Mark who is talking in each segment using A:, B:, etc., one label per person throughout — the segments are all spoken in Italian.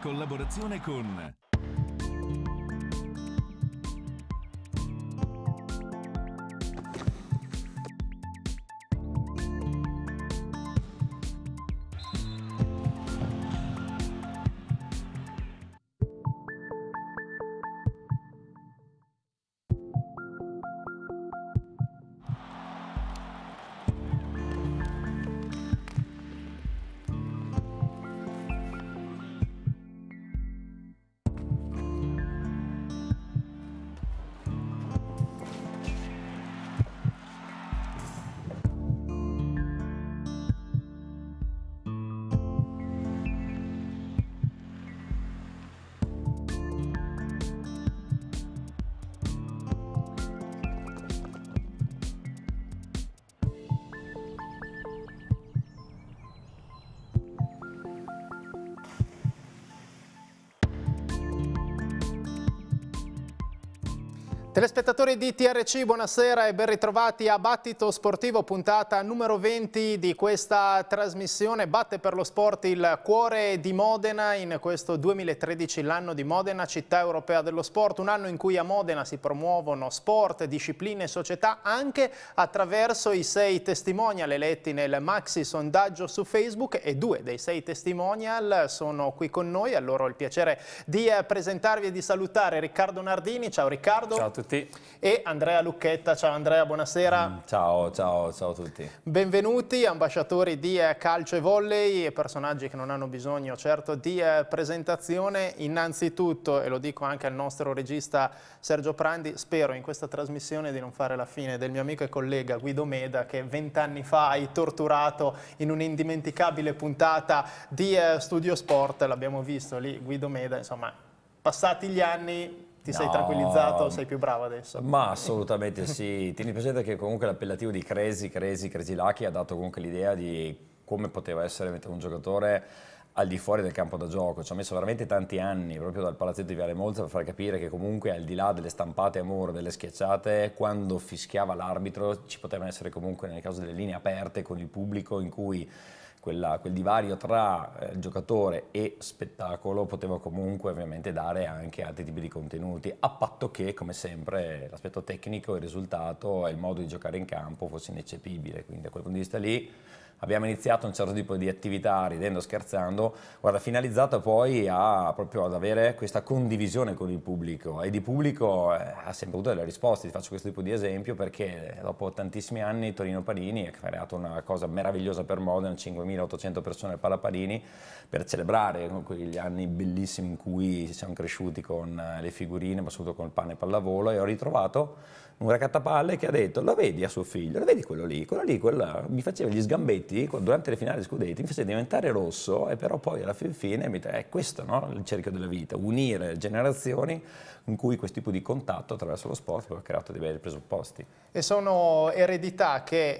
A: collaborazione con
B: Telespettatori di TRC, buonasera e ben ritrovati a Battito Sportivo, puntata numero 20 di questa trasmissione. Batte per lo sport il cuore di Modena in questo 2013, l'anno di Modena, città europea dello sport, un anno in cui a Modena si promuovono sport, discipline e società anche attraverso i sei testimonial eletti nel maxi sondaggio su Facebook e due dei sei testimonial sono qui con noi, Allora ho il piacere di presentarvi e di salutare Riccardo Nardini. Ciao Riccardo. Ciao a tutti tutti. E Andrea Lucchetta, ciao Andrea, buonasera. Mm, ciao, ciao, ciao a tutti. Benvenuti, ambasciatori di eh, calcio e volley personaggi che non hanno bisogno certo di eh, presentazione. Innanzitutto, e lo dico anche al nostro regista Sergio Prandi, spero in questa trasmissione di non fare la fine del mio amico e collega Guido Meda che vent'anni fa hai torturato in un'indimenticabile puntata di eh, Studio Sport, l'abbiamo visto lì Guido Meda, insomma passati gli anni ti no, sei tranquillizzato, sei più bravo adesso?
A: Ma assolutamente sì. Tieni presente che comunque l'appellativo di Crazy, Crazy, Crazy Lucky ha dato comunque l'idea di come poteva essere un giocatore al di fuori del campo da gioco. Ci ha messo veramente tanti anni, proprio dal palazzetto di Viale Monza, per far capire che comunque al di là delle stampate a muro, delle schiacciate, quando fischiava l'arbitro ci potevano essere comunque nel caso delle linee aperte con il pubblico in cui quella, quel divario tra eh, giocatore e spettacolo poteva comunque ovviamente dare anche altri tipi di contenuti, a patto che come sempre l'aspetto tecnico, il risultato e il modo di giocare in campo fosse ineccepibile, quindi da quel punto di vista lì abbiamo iniziato un certo tipo di attività ridendo, scherzando, guarda, finalizzata poi a, proprio ad avere questa condivisione con il pubblico e di pubblico eh, ha sempre avuto delle risposte, ti faccio questo tipo di esempio perché eh, dopo tantissimi anni Torino Parini ha creato una cosa meravigliosa per Modena, 5.800 persone al Palaparini per celebrare quegli anni bellissimi in cui siamo cresciuti con eh, le figurine, ma soprattutto con il pane e pallavolo e ho ritrovato un raccattapalle che ha detto lo vedi a suo figlio, lo vedi quello lì, quello lì quella, mi faceva gli sgambetti durante le finali scudetti, mi faceva diventare rosso e però poi alla fin fine mi è questo no? il cerchio della vita, unire generazioni in cui questo tipo di contatto attraverso lo sport ha creato dei bei presupposti.
B: E sono eredità che,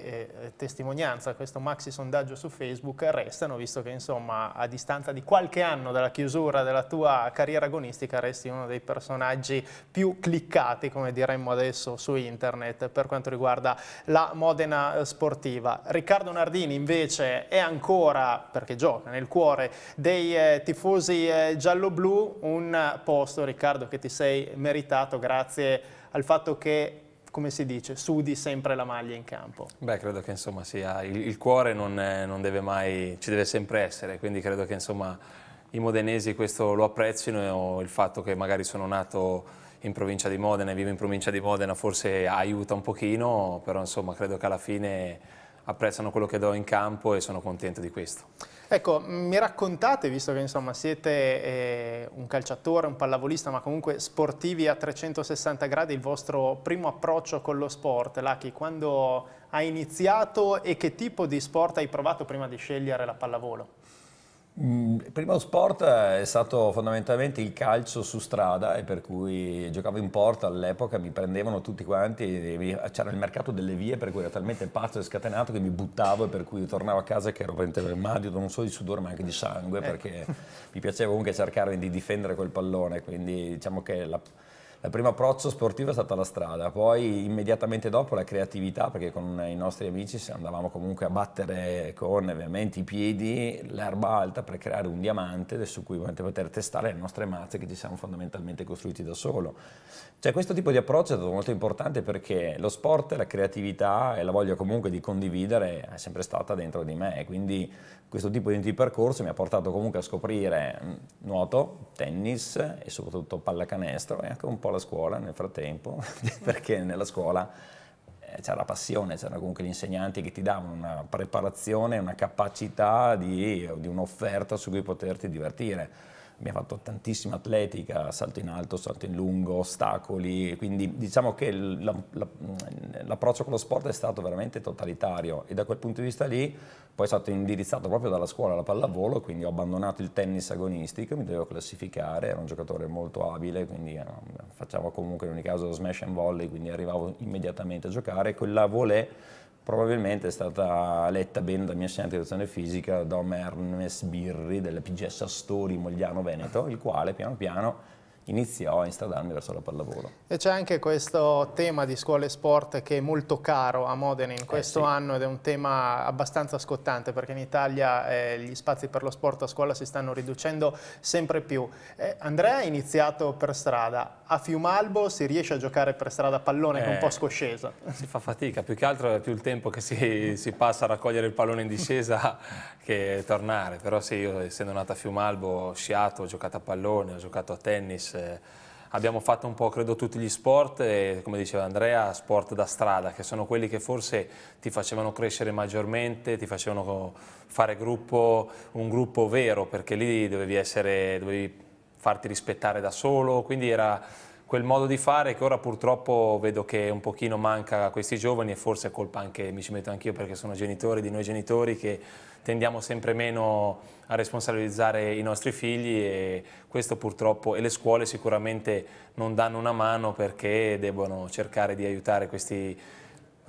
B: eh, testimonianza, questo maxi sondaggio su Facebook, restano, visto che insomma a distanza di qualche anno dalla chiusura della tua carriera agonistica resti uno dei personaggi più cliccati, come diremmo adesso, su su internet per quanto riguarda la Modena eh, sportiva. Riccardo Nardini invece è ancora, perché gioca nel cuore dei eh, tifosi eh, giallo-blu, un posto Riccardo che ti sei meritato grazie al fatto che come si dice, sudi sempre la maglia in campo?
C: Beh, credo che insomma sia, il, il cuore non, non, deve mai, ci deve sempre essere, quindi credo che insomma i modenesi questo lo apprezzino, il fatto che magari sono nato in provincia di Modena e vivo in provincia di Modena forse aiuta un pochino, però insomma credo che alla fine apprezzano quello che do in campo e sono contento di questo.
B: Ecco, mi raccontate, visto che insomma, siete eh, un calciatore, un pallavolista, ma comunque sportivi a 360 gradi, il vostro primo approccio con lo sport, Lucky, quando hai iniziato e che tipo di sport hai provato prima di scegliere la pallavolo?
D: Mm,
A: il primo sport eh, è stato fondamentalmente il calcio su strada e per cui giocavo in porta all'epoca, mi prendevano tutti quanti, c'era il mercato delle vie per cui ero talmente pazzo e scatenato che mi buttavo e per cui tornavo a casa che ero armadio non solo di sudore ma anche di sangue eh. perché mi piaceva comunque cercare di difendere quel pallone, quindi diciamo che la il primo approccio sportivo è stata la strada, poi immediatamente dopo la creatività, perché con i nostri amici andavamo comunque a battere con ovviamente i piedi l'erba alta per creare un diamante su cui poter testare le nostre mazze che ci siamo fondamentalmente costruiti da solo. Cioè questo tipo di approccio è stato molto importante perché lo sport, la creatività e la voglia comunque di condividere è sempre stata dentro di me, quindi questo tipo di percorso mi ha portato comunque a scoprire nuoto, tennis e soprattutto pallacanestro e anche un po' po' la scuola nel frattempo, perché nella scuola eh, c'era la passione, c'erano comunque gli insegnanti che ti davano una preparazione, una capacità di, di un'offerta su cui poterti divertire abbiamo fatto tantissima atletica, salto in alto, salto in lungo, ostacoli, quindi diciamo che mm, l'approccio con lo sport è stato veramente totalitario e da quel punto di vista lì poi è stato indirizzato proprio dalla scuola alla pallavolo, quindi ho abbandonato il tennis agonistico, mi dovevo classificare, ero un giocatore molto abile, quindi eh, facciamo comunque in ogni caso smash and volley, quindi arrivavo immediatamente a giocare, quella volée probabilmente è stata letta bene da mia insegnante di educazione fisica, Dom Ernest Birri della PGS Astori Mogliano Veneto, il quale piano piano iniziò a instradarmi verso la pallavolo.
B: E c'è anche questo tema di scuole e sport che è molto caro a Modena in eh, questo eh sì. anno ed è un tema abbastanza scottante perché in Italia eh, gli spazi per lo sport a scuola si stanno riducendo sempre più. Eh, Andrea ha iniziato per strada, a Fiumalbo si riesce a giocare per strada a pallone eh, con po' scoscesa?
C: Si fa fatica, più che altro è più il tempo che si, si passa a raccogliere il pallone in discesa che tornare, però sì, io essendo nato a Fiumalbo ho sciato, ho giocato a pallone, ho giocato a tennis, eh, abbiamo fatto un po' credo tutti gli sport e come diceva Andrea sport da strada che sono quelli che forse ti facevano crescere maggiormente ti facevano fare gruppo, un gruppo vero perché lì dovevi essere dovevi farti rispettare da solo, quindi era quel modo di fare che ora purtroppo vedo che un pochino manca a questi giovani e forse è colpa anche, mi ci metto anch'io perché sono genitore di noi genitori che tendiamo sempre meno a responsabilizzare i nostri figli e questo purtroppo e le scuole sicuramente non danno una mano perché debbono cercare di aiutare questi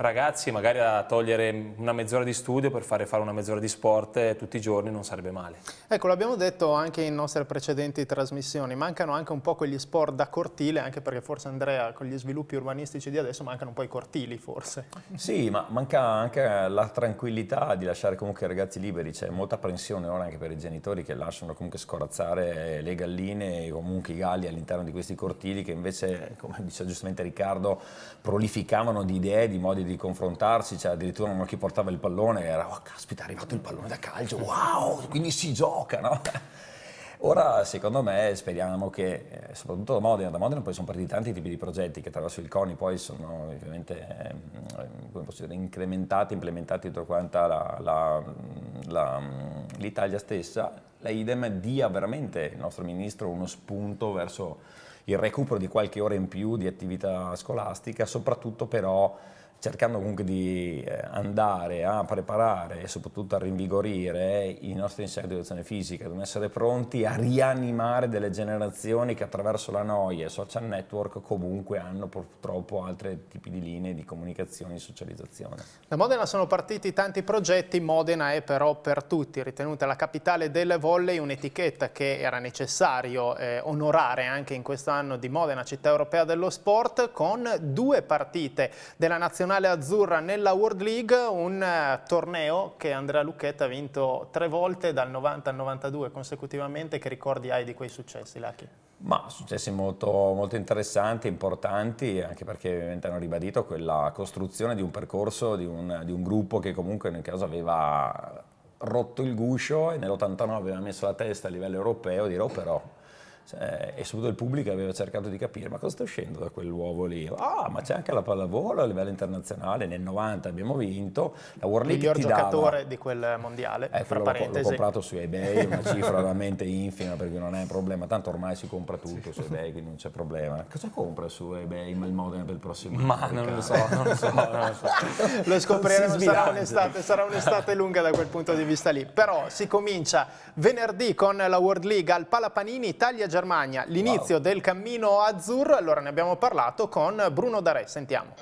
C: ragazzi magari a togliere una mezz'ora di studio per fare fare una mezz'ora di sport eh, tutti i giorni non sarebbe male.
B: Ecco, l'abbiamo detto anche in nostre precedenti trasmissioni, mancano anche un po' quegli sport da cortile, anche perché forse Andrea con gli sviluppi urbanistici di adesso mancano un po' i cortili forse. Sì, ma
A: manca anche la tranquillità di lasciare comunque i ragazzi liberi, c'è molta pressione ora anche per i genitori che lasciano comunque scorazzare le galline e comunque i galli all'interno di questi cortili che invece, come diceva giustamente Riccardo, prolificavano di idee, di modi di di confrontarsi, cioè addirittura uno che portava il pallone era, oh caspita, è arrivato il pallone da calcio, wow, quindi si gioca, no? Ora, secondo me, speriamo che, eh, soprattutto da Modena, da Modena poi sono partiti tanti tipi di progetti che attraverso il CONI poi sono ovviamente ehm, dire, incrementati, implementati tutta quanta l'Italia stessa. La IDEM dia veramente il nostro ministro uno spunto verso il recupero di qualche ora in più di attività scolastica, soprattutto però cercando comunque di eh, andare a preparare e soprattutto a rinvigorire i nostri insegnanti di educazione fisica, dobbiamo essere pronti a rianimare delle generazioni che attraverso la noia e social network comunque hanno purtroppo altri tipi di linee di comunicazione e socializzazione.
B: Da Modena sono partiti tanti progetti, Modena è però per tutti ritenuta la capitale del volley, un'etichetta che era necessario eh, onorare anche in questo anno di Modena, città europea dello sport, con due partite della nazionale nazionale azzurra nella World League, un eh, torneo che Andrea Lucchetta ha vinto tre volte dal 90 al 92 consecutivamente. Che ricordi hai di quei successi, Lachi?
A: Ma successi molto, molto, interessanti, importanti, anche perché ovviamente hanno ribadito quella costruzione di un percorso, di un, di un gruppo che comunque nel caso aveva rotto il guscio e nell'89 aveva messo la testa a livello europeo, dirò però eh, e soprattutto il pubblico aveva cercato di capire ma cosa sta uscendo da quell'uovo lì? Ah, ma c'è anche la pallavolo a livello internazionale, nel 90 abbiamo vinto, la World League Il miglior giocatore dava,
B: di quel mondiale, eh, fra parentesi. L'ho comprato su eBay, una cifra
A: veramente infima perché non è un problema, tanto ormai si compra tutto su eBay, quindi non c'è problema. Cosa compra
B: su eBay il modena per il prossimo
C: anno? Ma non lo cioè, so, non lo so, non lo so.
A: lo scopriremo,
B: sarà un'estate, sarà un'estate lunga da quel punto di vista lì. Però si comincia venerdì con la World League al Palapanini Italia Germania, l'inizio wow. del cammino azzurro, allora ne abbiamo parlato con Bruno Dare, sentiamo.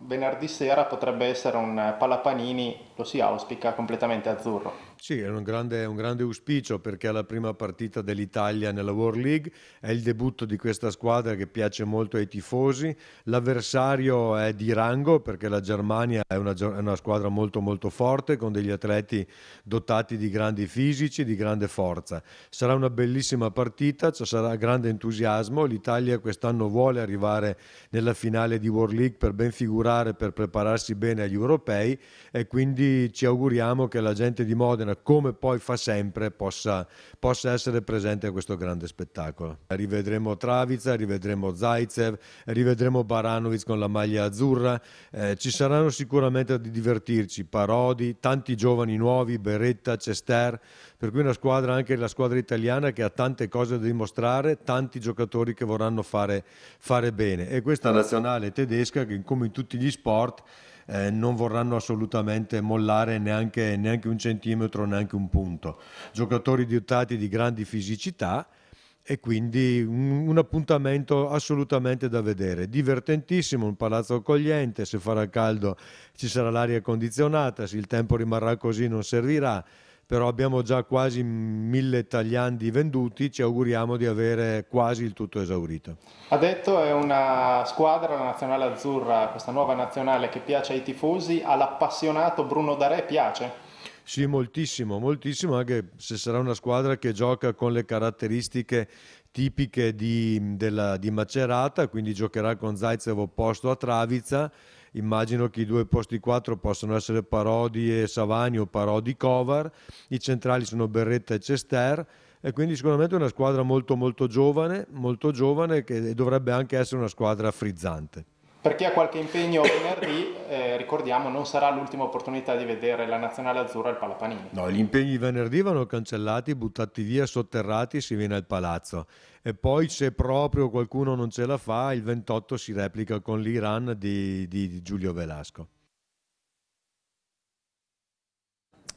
B: Venerdì sera potrebbe essere un Palapanini, lo si auspica, completamente azzurro.
D: Sì, è un grande, un grande, auspicio perché è la prima partita dell'Italia nella World League, è il debutto di questa squadra che piace molto ai tifosi, l'avversario è di rango perché la Germania è una, è una squadra molto molto forte con degli atleti dotati di grandi fisici, di grande forza. Sarà una bellissima partita, ci sarà grande entusiasmo, l'Italia quest'anno vuole arrivare nella finale di World League per ben figurare, per prepararsi bene agli europei e quindi ci auguriamo che la gente di Modena Wagner, come poi fa sempre, possa, possa essere presente a questo grande spettacolo. Rivedremo Travica, rivedremo Zaitsev, rivedremo Baranovic con la maglia azzurra, eh, ci saranno sicuramente di divertirci, Parodi, tanti giovani nuovi, Beretta, Cester, per cui una squadra, anche la squadra italiana, che ha tante cose da dimostrare, tanti giocatori che vorranno fare, fare bene. E questa nazionale tedesca, che come in tutti gli sport, eh, non vorranno assolutamente mollare neanche, neanche un centimetro, neanche un punto. Giocatori dotati di grandi fisicità e quindi un, appuntamento assolutamente da vedere. Divertentissimo, un palazzo accogliente, se farà caldo ci sarà l'aria condizionata, se il tempo rimarrà così non servirà però abbiamo già quasi mille tagliandi venduti, ci auguriamo di avere quasi il tutto esaurito. Ha
B: detto è una squadra, la nazionale azzurra, questa nuova nazionale che piace ai tifosi, all'appassionato Bruno Darè piace?
D: Sì, moltissimo, moltissimo, anche se sarà una squadra che gioca con le caratteristiche tipiche di, della, di Macerata, quindi giocherà con Zaitsev opposto a Travizza, immagino che i due posti 4 possano essere Parodi e Savani o Parodi Covar, i centrali sono Berretta e Cester e quindi sicuramente una squadra molto molto giovane, molto giovane che dovrebbe anche essere una squadra frizzante.
B: Per chi ha qualche impegno venerdì, eh, ricordiamo, non sarà l'ultima opportunità di vedere la Nazionale Azzurra al Palapanini.
D: No, gli impegni venerdì vanno cancellati, buttati via, sotterrati, si viene al palazzo. E poi se proprio qualcuno non ce la fa, il 28 si replica con l'Iran di, di Giulio Velasco.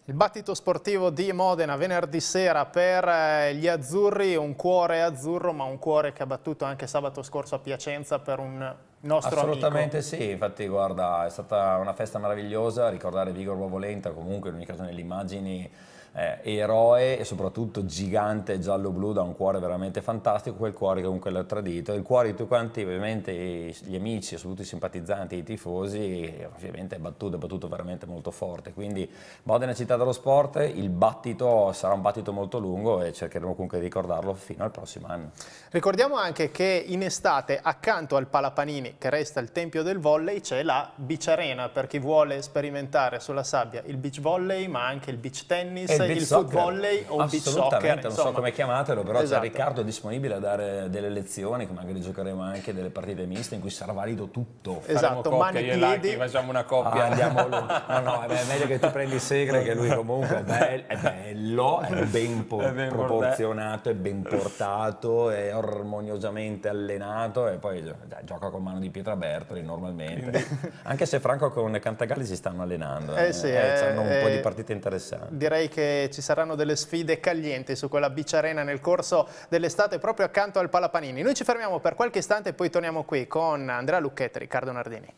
B: Il battito sportivo di Modena venerdì sera per eh, gli azzurri, un cuore azzurro ma un cuore che ha battuto anche sabato scorso a Piacenza per un nostro Assolutamente amico. sì,
A: infatti guarda, è stata una festa meravigliosa, ricordare Vigor Lenta, comunque in ogni caso nelle immagini eh, eroe e soprattutto gigante giallo-blu da un cuore veramente fantastico, quel cuore che comunque l'ha tradito, il cuore di tutti quanti, ovviamente gli amici, soprattutto i simpatizzanti, i tifosi, ovviamente è battuto, è battuto veramente molto forte, quindi Modena città dello sport, il battito sarà un battito molto lungo e cercheremo comunque di ricordarlo fino al prossimo anno.
B: Ricordiamo anche che in estate accanto al Palapanini, che resta il tempio del volley, c'è la Beach Arena per chi vuole sperimentare sulla sabbia il beach volley ma anche il beach tennis, sarebbe il foot volley o il beach
A: soccer. non so come chiamatelo, però esatto. c'è Riccardo disponibile a dare delle lezioni, che magari giocheremo anche delle partite miste in cui sarà valido tutto. Esatto, coppia, mani e piedi.
C: Facciamo una coppia. Ah, andiamo No, no, è meglio che
A: tu prendi Segre che lui comunque è, bello,
C: è, bello, è ben,
A: è ben proporzionato, è ben portato, è armoniosamente allenato e poi gioca con mano di Pietra Bertoli normalmente. Anche se Franco con Cantagalli si stanno allenando. Eh, eh sì, eh, eh hanno un eh, po' di eh, partite interessanti.
B: Direi che ci saranno delle sfide caglienti su quella Beach Arena nel corso dell'estate proprio accanto al Palapanini. Noi ci fermiamo per qualche istante e poi torniamo qui con Andrea Lucchetti, e Riccardo Nardini.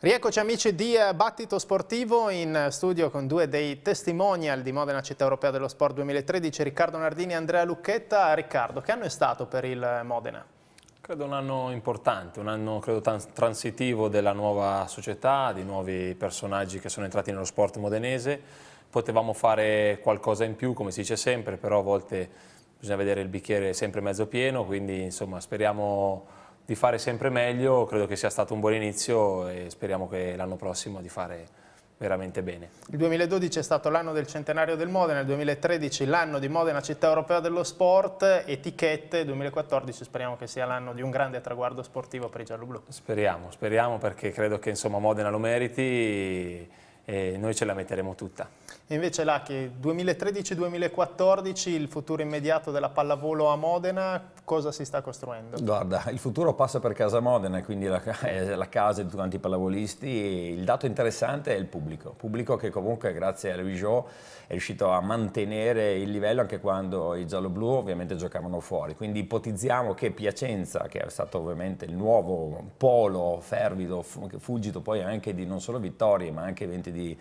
B: Rieccoci amici di eh, Battito Sportivo in studio con due dei testimonial di Modena Città Europea dello Sport 2013, Riccardo Nardini e Andrea Lucchetta. Riccardo, che anno è stato per il Modena?
C: Credo un anno importante, un anno credo, transitivo della nuova società, di nuovi personaggi che sono entrati nello sport modenese potevamo fare qualcosa in più, come si dice sempre, però a volte bisogna vedere il bicchiere sempre mezzo pieno, quindi insomma speriamo di fare sempre meglio, credo che sia stato un buon inizio e speriamo che l'anno prossimo di fare veramente bene.
B: Il 2012 è stato l'anno del centenario del Modena, il 2013 l'anno di Modena città europea dello sport, etichette, 2014 speriamo che sia l'anno di un grande traguardo sportivo per i gialloblu.
C: Speriamo, speriamo perché credo che insomma, Modena lo meriti e noi ce la metteremo tutta.
B: E invece là che 2013-2014 il futuro immediato della pallavolo a Modena, cosa si sta costruendo?
C: Guarda,
A: il futuro passa per casa Modena, quindi la, eh, la casa di tutti i pallavolisti. Il dato interessante è il pubblico, pubblico che comunque grazie a Louis Jo è riuscito a mantenere il livello anche quando i gialloblu ovviamente giocavano fuori. Quindi ipotizziamo che Piacenza, che è stato ovviamente il nuovo polo fervido, fulgito poi anche di non solo vittorie ma anche eventi di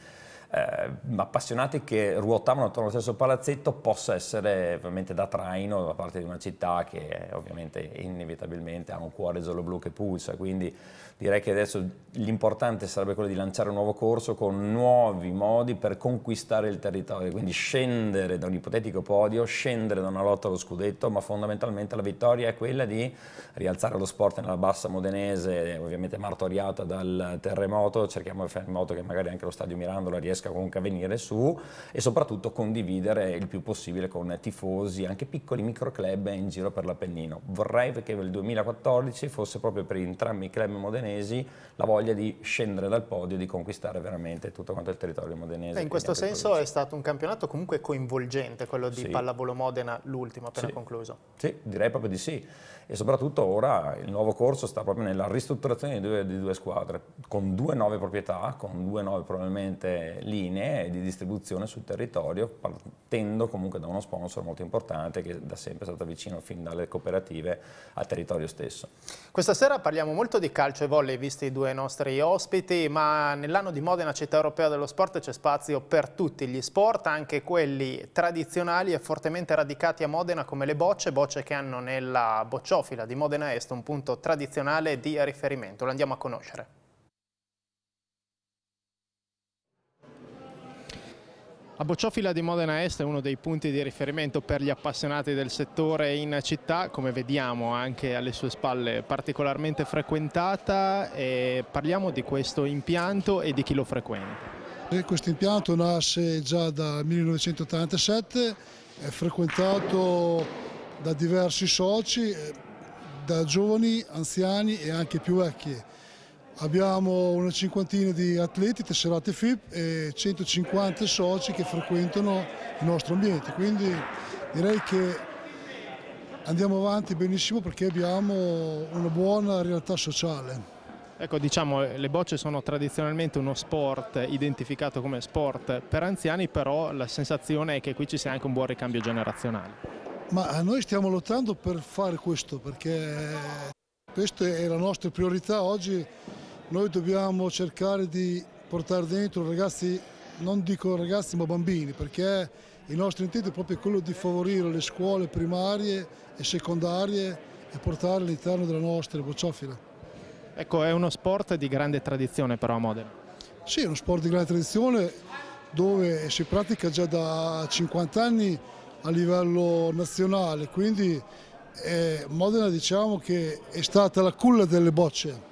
A: eh, appassionati che ruotavano attorno allo stesso palazzetto possa essere ovviamente da traino da parte di una città che ovviamente inevitabilmente ha un cuore giallo-blu che pulsa, quindi direi che adesso l'importante sarebbe quello di lanciare un nuovo corso con nuovi modi per conquistare il territorio, quindi scendere da un ipotetico podio, scendere da una lotta allo scudetto, ma fondamentalmente la vittoria è quella di rialzare lo sport nella bassa modenese, ovviamente martoriata dal terremoto, cerchiamo il terremoto che magari anche lo stadio Mirandola riesca comunque a venire su e soprattutto condividere il più possibile con tifosi, anche piccoli microclub in giro per l'Appennino. Vorrei che il 2014 fosse proprio per entrambi i club modenesi modenesi la voglia di scendere dal podio e di conquistare veramente tutto quanto il territorio modenese. Eh, in questo senso
B: province. è stato un campionato comunque coinvolgente quello di sì. pallavolo Modena, l'ultimo appena sì. concluso.
A: Sì, direi proprio di sì e soprattutto ora il nuovo corso sta proprio nella ristrutturazione di due, di due squadre, con due nuove proprietà, con due nuove probabilmente linee di distribuzione sul territorio, partendo comunque da uno sponsor molto importante che da sempre è stato vicino fin dalle cooperative al territorio stesso.
B: Questa sera parliamo molto di calcio e volley, visti i due nostri ospiti, ma nell'anno di Modena città europea dello sport c'è spazio per tutti gli sport, anche quelli tradizionali e fortemente radicati a Modena come le bocce, bocce che hanno nella bocciola Sofila di Modena Est, un punto tradizionale di riferimento. Lo andiamo a conoscere. La bocciofila di Modena Est è uno dei punti di riferimento per gli appassionati del settore in città, come vediamo anche alle sue spalle particolarmente frequentata e parliamo di questo impianto e di chi lo frequenta.
E: Eh, questo impianto nasce già dal 1987, è frequentato da diversi soci, eh, da giovani, anziani e anche più vecchi. Abbiamo una cinquantina di atleti tesserate FIP e 150 soci che frequentano il nostro ambiente, quindi direi che andiamo avanti benissimo perché abbiamo una buona realtà sociale.
B: Ecco, diciamo, le bocce sono tradizionalmente uno sport identificato come sport per anziani, però la sensazione è che qui ci sia anche un buon ricambio generazionale.
E: Ma noi stiamo lottando per fare questo, perché questa è la nostra priorità oggi. Noi dobbiamo cercare di portare dentro ragazzi, non dico ragazzi ma bambini, perché il nostro intento è proprio quello di favorire le scuole primarie e secondarie e portare all'interno della nostra bocciofila.
B: Ecco, è uno sport di grande tradizione però a Modena.
E: Sì, è uno sport di grande tradizione dove si pratica già da 50 anni a livello nazionale, quindi eh, Modena diciamo che è stata la culla delle bocce.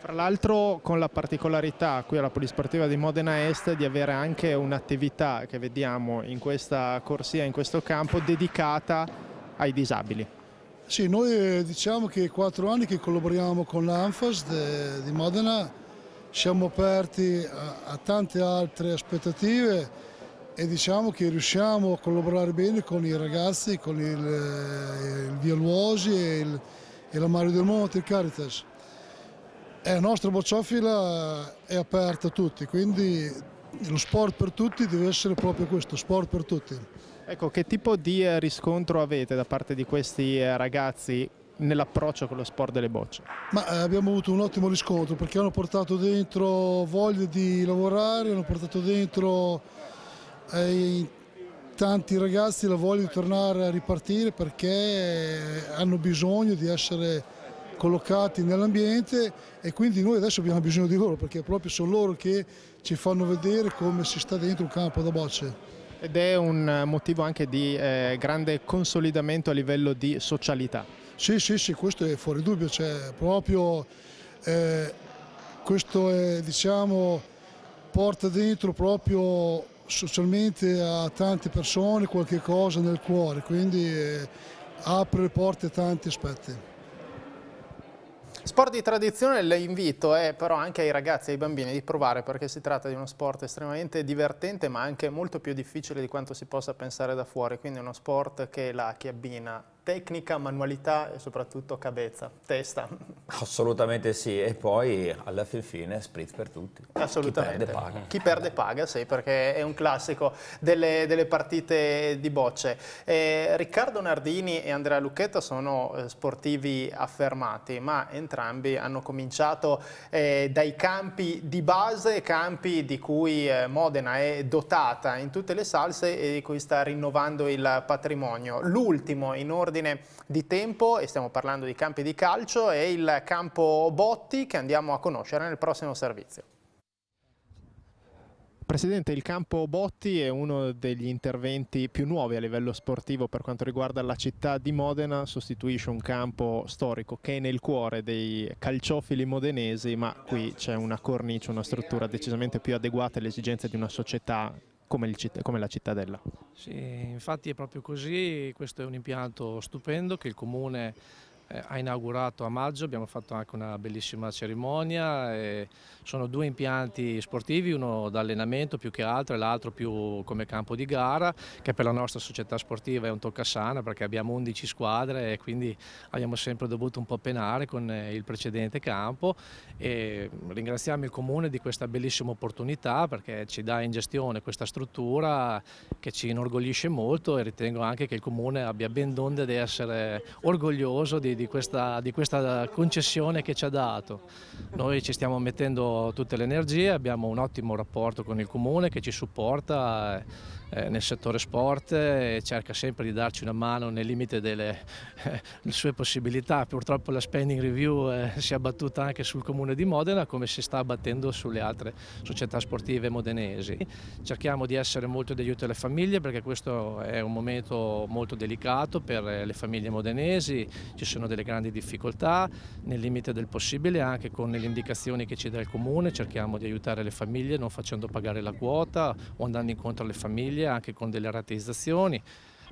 B: Fra l'altro con la particolarità qui alla Polisportiva di Modena Est di avere anche un'attività che vediamo in questa corsia, in
E: questo campo, dedicata ai disabili. Sì, noi eh, diciamo che quattro anni che collaboriamo con l'ANFAS di Modena, siamo aperti a, a tante altre aspettative e diciamo che riusciamo a collaborare bene con i ragazzi, con il, eh, il Via Luosi e, il, e la Mario del Monte, il Caritas. E eh, la nostra bocciofila è aperta a tutti, quindi lo sport per tutti deve essere proprio questo, sport per tutti. Ecco, che
B: tipo di eh, riscontro avete da parte di questi ragazzi nell'approccio con lo sport delle bocce?
E: Ma abbiamo avuto un ottimo riscontro perché hanno portato dentro voglia di lavorare, hanno portato dentro ai tanti ragazzi la voglia di tornare a ripartire perché hanno bisogno di essere collocati nell'ambiente e quindi noi adesso abbiamo bisogno di loro perché proprio sono loro che ci fanno vedere come si sta dentro un campo da bocce. Ed è un motivo anche
B: di eh, grande consolidamento a livello di socialità.
E: Sì, sì, sì, questo è fuori dubbio, cioè proprio eh, questo è, diciamo, porta dentro proprio socialmente a tante persone qualche cosa nel cuore, quindi eh, apre le porte a tanti aspetti.
B: Sport di tradizione l'invito è eh, però anche ai ragazzi e ai bambini di provare perché si tratta di uno sport estremamente divertente ma anche molto più difficile di quanto si possa pensare da fuori, quindi uno sport che, la chiabbina tecnica, manualità e soprattutto cabeza, testa.
A: Assolutamente sì, e poi alla fin fine spritz per tutti. Assolutamente.
B: Chi perde paga. Chi perde paga, sì, perché è un classico delle, delle partite di bocce. Eh, Riccardo Nardini e Andrea Lucchetta sono eh, sportivi affermati, ma entrambi hanno cominciato eh, dai campi di base, campi di cui eh, Modena è dotata in tutte le salse e di cui sta rinnovando il patrimonio. L'ultimo in ordine di tempo, e stiamo parlando di campi di calcio, è il campo Botti che andiamo a conoscere nel prossimo servizio. Presidente, il campo Botti è uno degli interventi più nuovi a livello sportivo per quanto riguarda la città di Modena, sostituisce un campo storico che è nel cuore dei calciofili modenesi, ma qui c'è una cornice, una struttura decisamente più adeguata alle esigenze di una società come, citt come la cittadella.
F: Sì, infatti è proprio così, questo è un impianto stupendo che il comune eh, ha inaugurato a maggio, abbiamo fatto anche una bellissima cerimonia, sono due impianti sportivi, uno d'allenamento più che altro e l'altro più come campo di gara, che per la nostra società sportiva è un toccasana perché abbiamo 11 squadre e quindi abbiamo sempre dovuto un po' penare con eh, il precedente campo e ringraziamo il Comune di questa bellissima opportunità perché ci dà in gestione questa struttura che ci inorgoglisce molto e ritengo anche che il Comune abbia ben donde di essere orgoglioso di, di di questa, di questa concessione che ci ha dato. Noi ci stiamo mettendo tutte le energie, abbiamo un ottimo rapporto con il Comune che ci supporta eh, nel settore sport eh, e cerca sempre di darci una mano nel limite delle, eh, sue possibilità. Purtroppo la spending review eh, si è abbattuta anche sul comune di Modena come si sta abbattendo sulle altre società sportive modenesi. Cerchiamo di essere molto di aiuto alle famiglie perché questo è un momento molto delicato per le famiglie modenesi, ci sono delle grandi difficoltà, nel limite del possibile anche con le indicazioni che ci dà il comune cerchiamo di aiutare le famiglie non facendo pagare la quota o andando incontro alle famiglie famiglie anche con delle rateizzazioni.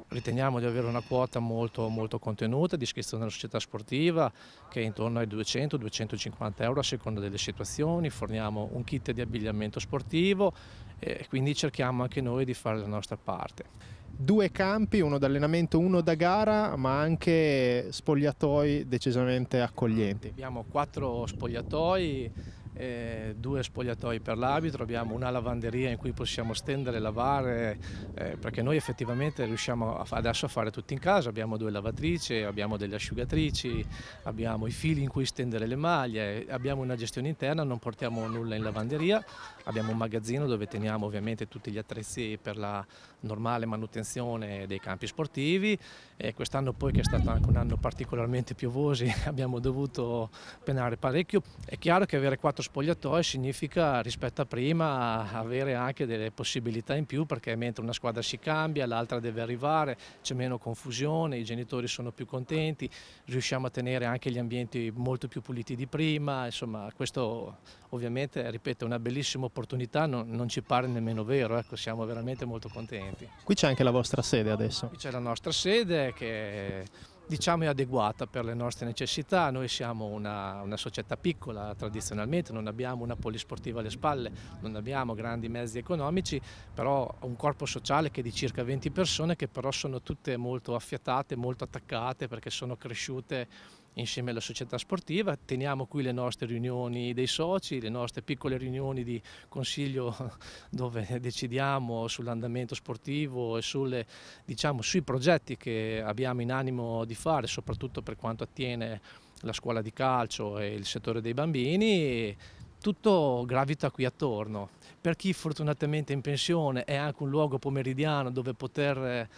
F: Riteniamo di avere una quota molto, molto contenuta di iscrizione alla società sportiva che è intorno ai 200-250 euro a seconda delle situazioni, forniamo un kit di abbigliamento sportivo e quindi cerchiamo anche noi di fare la nostra parte
B: due campi, uno d'allenamento, uno da gara, ma anche spogliatoi decisamente accoglienti.
F: Abbiamo quattro spogliatoi eh, due spogliatoi per l'arbitro, abbiamo una lavanderia in cui possiamo stendere, lavare, eh, perché noi effettivamente riusciamo a adesso a fare tutto in casa, abbiamo due lavatrici, abbiamo delle asciugatrici, abbiamo i fili in cui stendere le maglie, abbiamo una gestione interna, non portiamo nulla in lavanderia, abbiamo un magazzino dove teniamo ovviamente tutti gli attrezzi per la normale manutenzione dei campi sportivi e quest'anno poi che è stato anche un anno particolarmente piovoso abbiamo dovuto penare parecchio. È chiaro che avere quattro spogliatoi significa rispetto a prima avere anche delle possibilità in più perché mentre una squadra si cambia l'altra deve arrivare, c'è meno confusione, i genitori sono più contenti, riusciamo a tenere anche gli ambienti molto più puliti di prima, insomma questo ovviamente, ripeto, è una bellissima opportunità, non, non, ci pare nemmeno vero, ecco, siamo veramente molto contenti.
B: Qui c'è anche la vostra sede adesso? Qui
F: c'è la nostra sede che diciamo è adeguata per le nostre necessità, noi siamo una, una, società piccola tradizionalmente, non abbiamo una polisportiva alle spalle, non abbiamo grandi mezzi economici, però un corpo sociale che è di circa 20 persone che però sono tutte molto affiatate, molto attaccate perché sono cresciute insieme alla società sportiva, teniamo qui le nostre riunioni dei soci, le nostre piccole riunioni di consiglio dove decidiamo sull'andamento sportivo e sulle, diciamo, sui progetti che abbiamo in animo di fare, soprattutto per quanto attiene la scuola di calcio e il settore dei bambini tutto gravita qui attorno. Per chi fortunatamente è in pensione è anche un luogo pomeridiano dove poter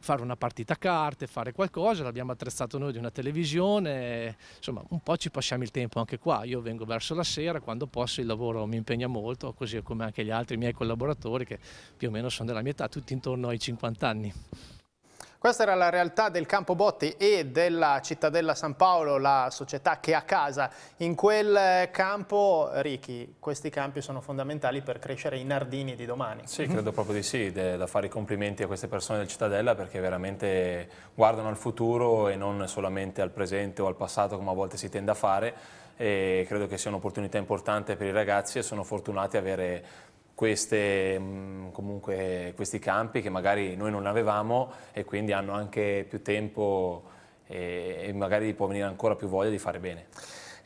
F: fare una partita a carte, fare qualcosa, l'abbiamo attrezzato noi di una televisione, insomma un po' ci passiamo il tempo anche qua, io vengo verso la sera, quando posso il lavoro mi impegna molto, così come anche gli altri miei collaboratori che più o meno sono della mia età, tutti intorno ai 50 anni.
B: Questa era la realtà del campo Botti e della Cittadella San Paolo, la società che ha casa in quel eh, campo. Ricky, questi campi sono fondamentali per
C: crescere i nardini di domani. Sì, credo proprio di sì, da fare i complimenti a queste persone del Cittadella perché veramente guardano al futuro e non solamente al presente o al passato come a volte si tende a fare e credo che sia un'opportunità importante per i ragazzi e sono fortunati ad avere queste, mm, comunque, questi campi che magari noi non avevamo e quindi hanno anche più tempo e, e magari può venire ancora più voglia di fare bene.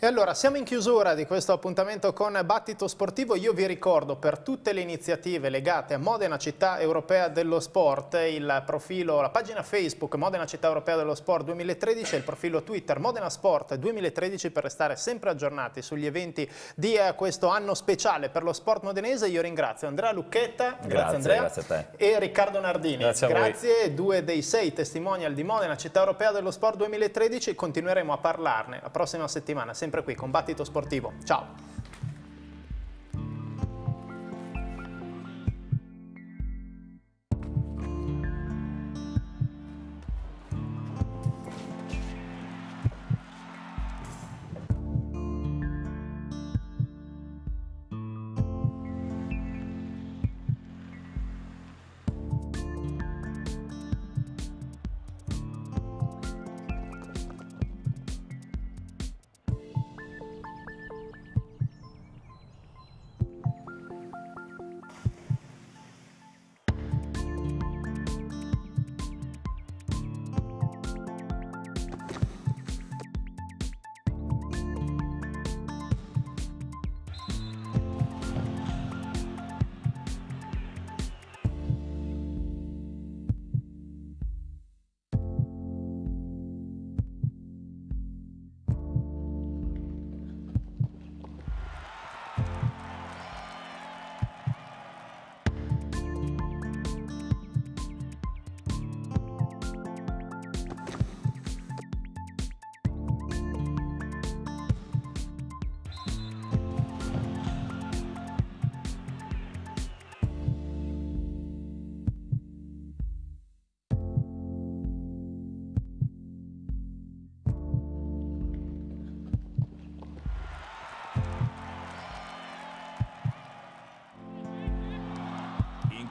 B: E allora siamo in chiusura di questo appuntamento con Battito Sportivo. Io vi ricordo per tutte le iniziative legate a Modena Città Europea dello Sport, il profilo, la pagina Facebook Modena Città Europea dello Sport 2013 e il profilo Twitter Modena Sport 2013 per restare sempre aggiornati sugli eventi di eh, questo anno speciale per lo sport modenese. Io ringrazio Andrea Lucchetta, grazie, grazie Andrea, grazie e Riccardo Nardini. Grazie, a grazie due dei sei testimonial di Modena Città Europea dello Sport 2013. Continueremo a parlarne la prossima settimana sempre sempre qui con Sportivo. Ciao!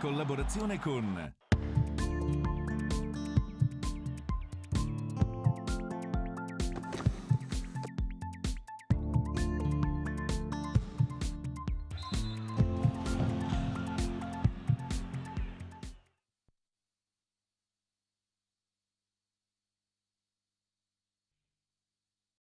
A: collaborazione con